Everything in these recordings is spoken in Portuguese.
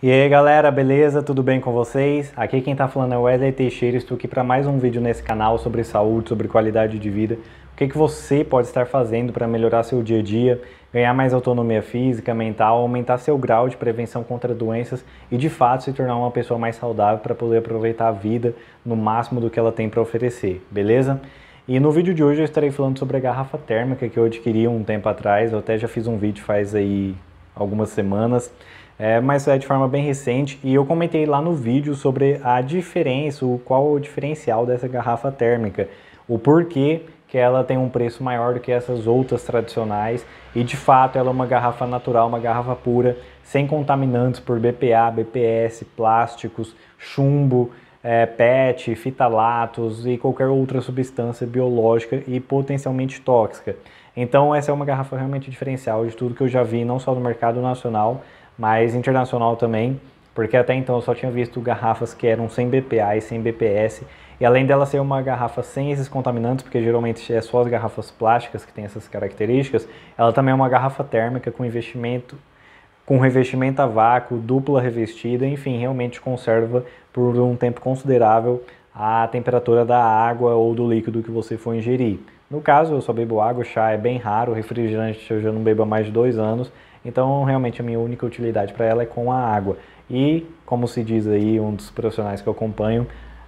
E aí galera, beleza? Tudo bem com vocês? Aqui quem tá falando é Wesley Teixeira, estou aqui para mais um vídeo nesse canal sobre saúde, sobre qualidade de vida. O que, que você pode estar fazendo para melhorar seu dia a dia, ganhar mais autonomia física, mental, aumentar seu grau de prevenção contra doenças e de fato se tornar uma pessoa mais saudável para poder aproveitar a vida no máximo do que ela tem para oferecer, beleza? E no vídeo de hoje eu estarei falando sobre a garrafa térmica que eu adquiri um tempo atrás, eu até já fiz um vídeo faz aí algumas semanas é, mas é de forma bem recente e eu comentei lá no vídeo sobre a diferença, o qual o diferencial dessa garrafa térmica, o porquê que ela tem um preço maior do que essas outras tradicionais e de fato ela é uma garrafa natural, uma garrafa pura, sem contaminantes por BPA, BPS, plásticos, chumbo, é, PET, fitalatos e qualquer outra substância biológica e potencialmente tóxica. Então essa é uma garrafa realmente diferencial de tudo que eu já vi, não só no mercado nacional, mas internacional também, porque até então eu só tinha visto garrafas que eram 100 BPA e 100 BPS, e além dela ser uma garrafa sem esses contaminantes, porque geralmente é só as garrafas plásticas que têm essas características, ela também é uma garrafa térmica com investimento com revestimento a vácuo, dupla revestida, enfim, realmente conserva por um tempo considerável a temperatura da água ou do líquido que você for ingerir. No caso, eu só bebo água, chá é bem raro, refrigerante eu já não bebo há mais de dois anos, então, realmente, a minha única utilidade para ela é com a água. E, como se diz aí um dos profissionais que eu acompanho,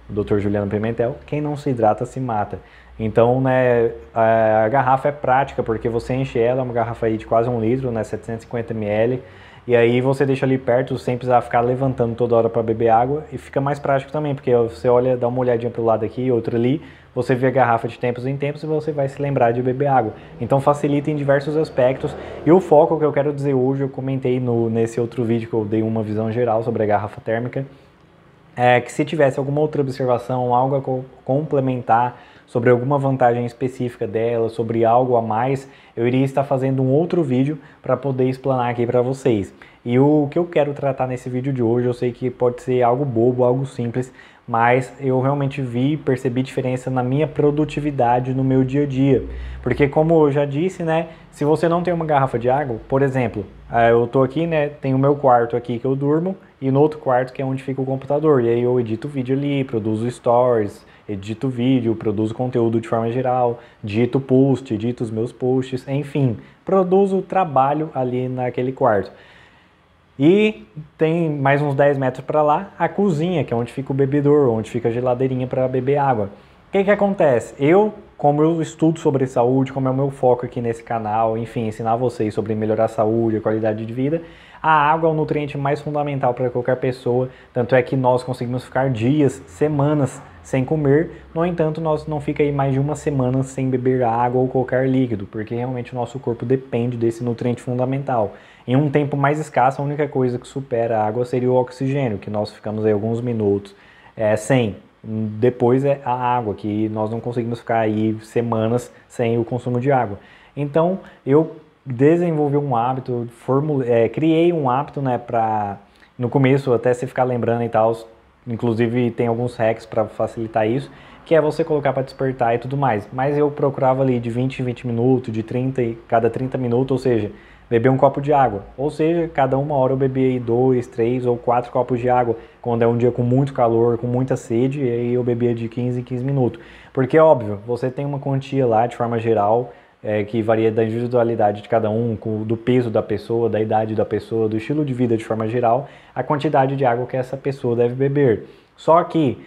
o Dr. Juliano Pimentel, quem não se hidrata se mata. Então, né, a garrafa é prática, porque você enche ela, é uma garrafa aí de quase um litro, né, 750 ml, e aí você deixa ali perto sem precisar ficar levantando toda hora para beber água, e fica mais prático também, porque você olha, dá uma olhadinha para o lado aqui, e outra ali, você vê a garrafa de tempos em tempos e você vai se lembrar de beber água. Então facilita em diversos aspectos. E o foco que eu quero dizer hoje, eu comentei no, nesse outro vídeo que eu dei uma visão geral sobre a garrafa térmica, é que se tivesse alguma outra observação, algo a co complementar sobre alguma vantagem específica dela, sobre algo a mais, eu iria estar fazendo um outro vídeo para poder explanar aqui para vocês. E o que eu quero tratar nesse vídeo de hoje, eu sei que pode ser algo bobo, algo simples, mas eu realmente vi, percebi diferença na minha produtividade no meu dia a dia. Porque como eu já disse, né, se você não tem uma garrafa de água, por exemplo, eh, eu tô aqui, né, tem o meu quarto aqui que eu durmo e no outro quarto que é onde fica o computador. E aí eu edito vídeo ali, produzo stories, edito vídeo, produzo conteúdo de forma geral, edito post, edito os meus posts, enfim, produzo trabalho ali naquele quarto. E tem mais uns 10 metros para lá a cozinha, que é onde fica o bebedor, onde fica a geladeirinha para beber água. O que, que acontece? Eu, como eu estudo sobre saúde, como é o meu foco aqui nesse canal, enfim, ensinar vocês sobre melhorar a saúde, a qualidade de vida, a água é o nutriente mais fundamental para qualquer pessoa. Tanto é que nós conseguimos ficar dias, semanas sem comer. No entanto, nós não fica aí mais de uma semana sem beber água ou qualquer líquido, porque realmente o nosso corpo depende desse nutriente fundamental. Em um tempo mais escasso, a única coisa que supera a água seria o oxigênio, que nós ficamos aí alguns minutos é, sem. Depois é a água, que nós não conseguimos ficar aí semanas sem o consumo de água. Então, eu desenvolvi um hábito, formule, é, criei um hábito, né, para no começo até se ficar lembrando e tal. Inclusive tem alguns hacks para facilitar isso, que é você colocar para despertar e tudo mais. Mas eu procurava ali de 20 em 20 minutos, de 30 cada 30 minutos, ou seja, beber um copo de água. Ou seja, cada uma hora eu bebi dois, três ou quatro copos de água. Quando é um dia com muito calor, com muita sede, aí eu bebia de 15 em 15 minutos. Porque, óbvio, você tem uma quantia lá de forma geral, é, que varia da individualidade de cada um, com, do peso da pessoa, da idade da pessoa, do estilo de vida de forma geral, a quantidade de água que essa pessoa deve beber. Só que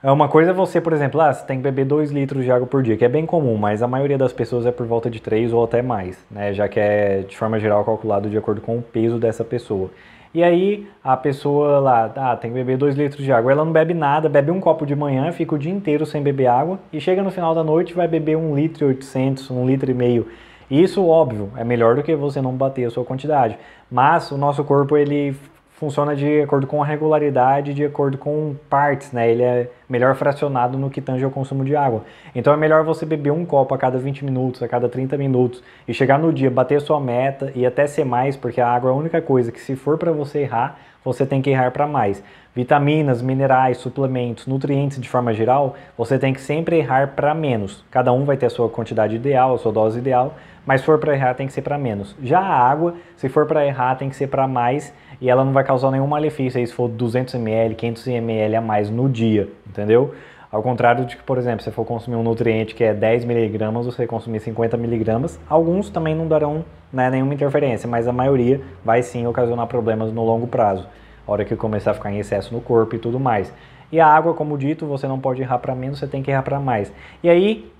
é uma coisa você, por exemplo, ah, você tem que beber 2 litros de água por dia, que é bem comum, mas a maioria das pessoas é por volta de 3 ou até mais, né? Já que é, de forma geral, calculado de acordo com o peso dessa pessoa. E aí a pessoa lá, ah, tem que beber 2 litros de água. Ela não bebe nada, bebe um copo de manhã, fica o dia inteiro sem beber água e chega no final da noite vai beber 1 um litro e 800, 1 um litro e meio. Isso, óbvio, é melhor do que você não bater a sua quantidade. Mas o nosso corpo ele funciona de acordo com a regularidade, de acordo com partes, né? Ele é melhor fracionado no que tange ao consumo de água. Então é melhor você beber um copo a cada 20 minutos, a cada 30 minutos e chegar no dia, bater a sua meta e até ser mais, porque a água é a única coisa que se for para você errar, você tem que errar para mais. Vitaminas, minerais, suplementos, nutrientes de forma geral, você tem que sempre errar para menos. Cada um vai ter a sua quantidade ideal, a sua dose ideal, mas se for para errar tem que ser para menos. Já a água, se for para errar tem que ser para mais e ela não vai causar nenhum malefício aí se for 200 ml, 500 ml a mais no dia, entendeu? Ao contrário de que, por exemplo, se for consumir um nutriente que é 10 miligramas, você consumir 50 miligramas, alguns também não darão né, nenhuma interferência, mas a maioria vai sim ocasionar problemas no longo prazo, hora que começar a ficar em excesso no corpo e tudo mais. E a água, como dito, você não pode errar para menos, você tem que errar para mais. E aí,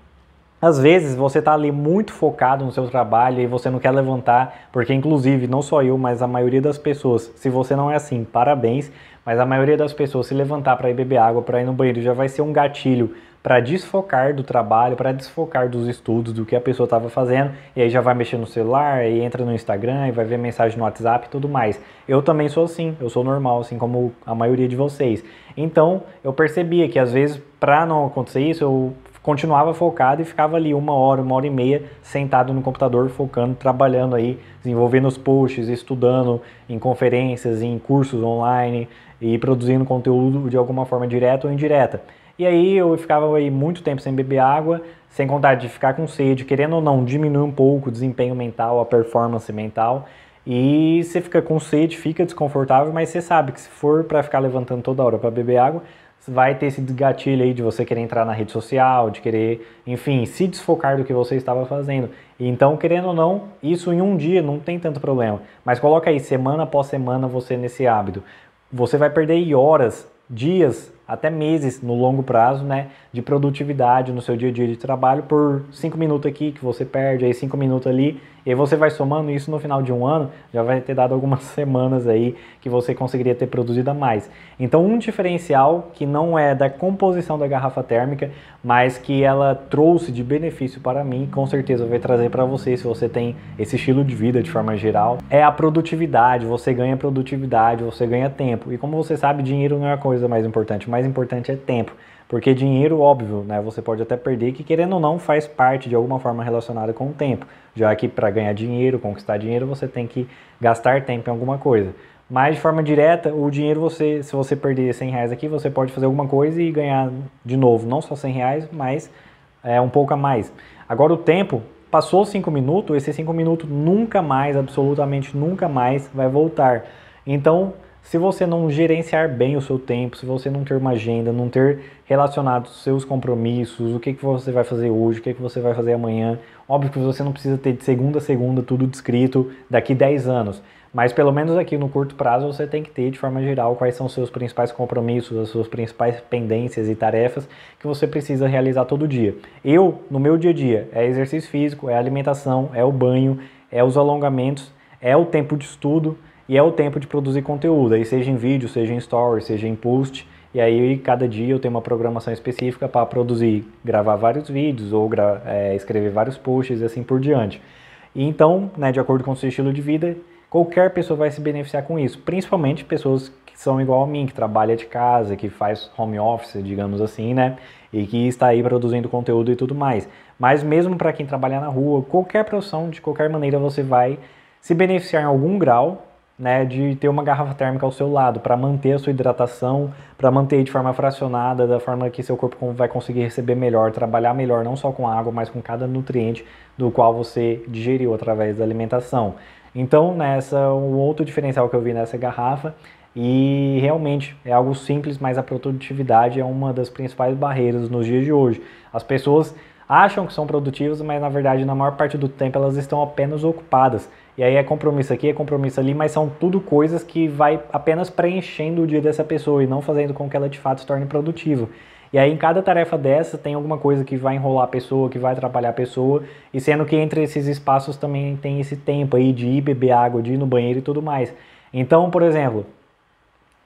às vezes você está ali muito focado no seu trabalho e você não quer levantar, porque inclusive não só eu, mas a maioria das pessoas, se você não é assim, parabéns, mas a maioria das pessoas se levantar para ir beber água, para ir no banheiro, já vai ser um gatilho para desfocar do trabalho, para desfocar dos estudos, do que a pessoa estava fazendo, e aí já vai mexer no celular, e entra no Instagram, e vai ver mensagem no WhatsApp e tudo mais. Eu também sou assim, eu sou normal, assim como a maioria de vocês. Então, eu percebia que às vezes, para não acontecer isso, eu continuava focado e ficava ali uma hora, uma hora e meia sentado no computador, focando, trabalhando aí, desenvolvendo os posts, estudando em conferências, em cursos online e produzindo conteúdo de alguma forma direta ou indireta. E aí eu ficava aí muito tempo sem beber água, sem contar de ficar com sede, querendo ou não, diminui um pouco o desempenho mental, a performance mental. E você fica com sede, fica desconfortável, mas você sabe que se for para ficar levantando toda hora para beber água, vai ter esse desgatilho aí de você querer entrar na rede social, de querer, enfim, se desfocar do que você estava fazendo. Então, querendo ou não, isso em um dia não tem tanto problema. Mas coloca aí semana após semana você nesse hábito. Você vai perder horas, dias até meses no longo prazo, né, de produtividade no seu dia a dia de trabalho por cinco minutos aqui que você perde, aí cinco minutos ali, e você vai somando isso no final de um ano, já vai ter dado algumas semanas aí que você conseguiria ter produzido a mais. Então, um diferencial que não é da composição da garrafa térmica, mas que ela trouxe de benefício para mim, com certeza vai trazer para você se você tem esse estilo de vida de forma geral, é a produtividade. Você ganha produtividade, você ganha tempo. E como você sabe, dinheiro não é a coisa mais importante, mas mais importante é tempo. Porque dinheiro, óbvio, né, você pode até perder, que querendo ou não faz parte de alguma forma relacionada com o tempo. Já que para ganhar dinheiro, conquistar dinheiro, você tem que gastar tempo em alguma coisa. Mas de forma direta, o dinheiro, você, se você perder 100 reais aqui, você pode fazer alguma coisa e ganhar de novo, não só 100 reais, mas é, um pouco a mais. Agora o tempo, passou 5 minutos, esses 5 minutos nunca mais, absolutamente nunca mais vai voltar. Então, se você não gerenciar bem o seu tempo, se você não ter uma agenda, não ter relacionado os seus compromissos, o que, que você vai fazer hoje, o que, que você vai fazer amanhã. Óbvio que você não precisa ter de segunda a segunda tudo descrito daqui 10 anos, mas pelo menos aqui no curto prazo você tem que ter de forma geral quais são os seus principais compromissos, as suas principais pendências e tarefas que você precisa realizar todo dia. Eu, no meu dia a dia, é exercício físico, é alimentação, é o banho, é os alongamentos, é o tempo de estudo e é o tempo de produzir conteúdo, aí seja em vídeo, seja em story, seja em post. E aí cada dia eu tenho uma programação específica para produzir, gravar vários vídeos ou é, escrever vários posts e assim por diante. E então, né, de acordo com o seu estilo de vida, qualquer pessoa vai se beneficiar com isso, principalmente pessoas que são igual a mim, que trabalha de casa, que faz home office, digamos assim, né? E que está aí produzindo conteúdo e tudo mais. Mas mesmo para quem trabalha na rua, qualquer profissão, de qualquer maneira, você vai se beneficiar em algum grau né, de ter uma garrafa térmica ao seu lado para manter a sua hidratação, para manter de forma fracionada, da forma que seu corpo vai conseguir receber melhor, trabalhar melhor, não só com a água, mas com cada nutriente do qual você digeriu através da alimentação. Então, nessa, um outro diferencial que eu vi nessa garrafa e realmente é algo simples, mas a produtividade é uma das principais barreiras nos dias de hoje. As pessoas acham que são produtivas, mas na verdade, na maior parte do tempo, elas estão apenas ocupadas. E aí é compromisso aqui, é compromisso ali, mas são tudo coisas que vai apenas preenchendo o dia dessa pessoa e não fazendo com que ela de fato se torne produtiva. E aí em cada tarefa dessa tem alguma coisa que vai enrolar a pessoa, que vai atrapalhar a pessoa, e sendo que entre esses espaços também tem esse tempo aí de ir beber água, de ir no banheiro e tudo mais. Então, por exemplo,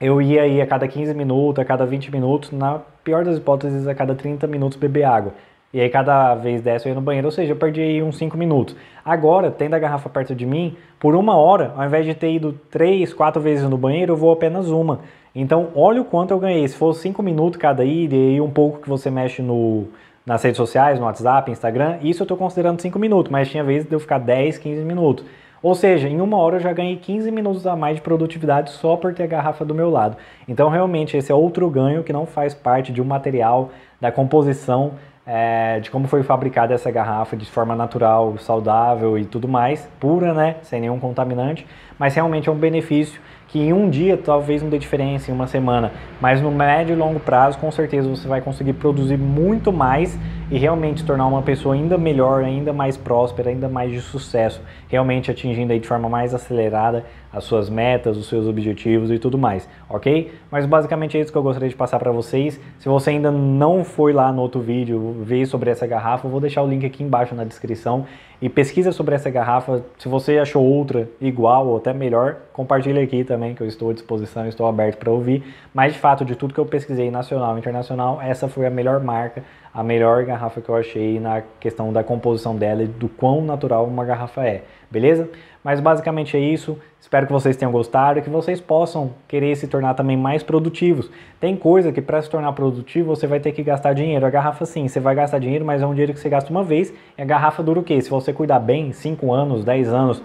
eu ia aí a cada 15 minutos, a cada 20 minutos, na pior das hipóteses, a cada 30 minutos beber água. E aí cada vez dessa eu ia no banheiro, ou seja, eu perdi aí uns 5 minutos. Agora, tendo a garrafa perto de mim, por uma hora, ao invés de ter ido 3, 4 vezes no banheiro, eu vou apenas uma. Então, olha o quanto eu ganhei. Se for 5 minutos cada ida e um pouco que você mexe no, nas redes sociais, no WhatsApp, Instagram, isso eu estou considerando 5 minutos, mas tinha vezes de eu ficar 10, 15 minutos. Ou seja, em uma hora eu já ganhei 15 minutos a mais de produtividade só por ter a garrafa do meu lado. Então, realmente, esse é outro ganho que não faz parte de um material, da composição é, de como foi fabricada essa garrafa de forma natural, saudável e tudo mais, pura, né, sem nenhum contaminante, mas realmente é um benefício que em um dia talvez não dê diferença, em uma semana, mas no médio e longo prazo, com certeza você vai conseguir produzir muito mais e realmente se tornar uma pessoa ainda melhor, ainda mais próspera, ainda mais de sucesso, realmente atingindo aí de forma mais acelerada as suas metas, os seus objetivos e tudo mais, ok? Mas basicamente é isso que eu gostaria de passar para vocês. Se você ainda não foi lá no outro vídeo ver sobre essa garrafa, eu vou deixar o link aqui embaixo na descrição e pesquisa sobre essa garrafa. Se você achou outra igual ou até melhor, compartilha aqui também também, que eu estou à disposição, estou aberto para ouvir. Mas de fato, de tudo que eu pesquisei nacional e internacional, essa foi a melhor marca, a melhor garrafa que eu achei na questão da composição dela e do quão natural uma garrafa é, beleza? Mas basicamente é isso. Espero que vocês tenham gostado e que vocês possam querer se tornar também mais produtivos. Tem coisa que para se tornar produtivo você vai ter que gastar dinheiro. A garrafa sim, você vai gastar dinheiro, mas é um dinheiro que você gasta uma vez. E a garrafa dura o quê? Se você cuidar bem, 5 anos, 10 anos,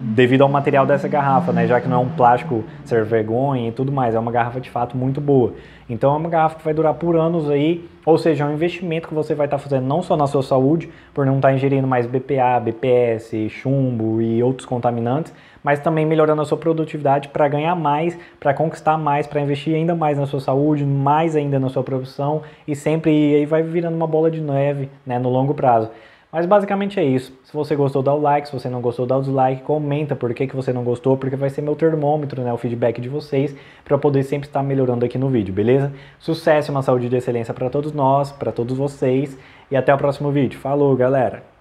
devido ao material dessa garrafa, né? Já que não é um plástico ser vergonha e tudo mais, é uma garrafa de fato muito boa. Então é uma garrafa que vai durar por anos aí, ou seja, é um investimento que você vai estar tá fazendo não só na sua saúde, por não estar tá ingerindo mais BPA, BPS, chumbo e outros contaminantes, mas também melhorando a sua produtividade para ganhar mais, para conquistar mais, para investir ainda mais na sua saúde, mais ainda na sua profissão e sempre aí vai virando uma bola de neve, né, no longo prazo. Mas basicamente é isso. Se você gostou, dá o like. Se você não gostou, dá o dislike. Comenta por que, que você não gostou, porque vai ser meu termômetro, né, o feedback de vocês, para poder sempre estar melhorando aqui no vídeo, beleza? Sucesso, e uma saúde de excelência para todos nós, para todos vocês. E até o próximo vídeo. Falou, galera!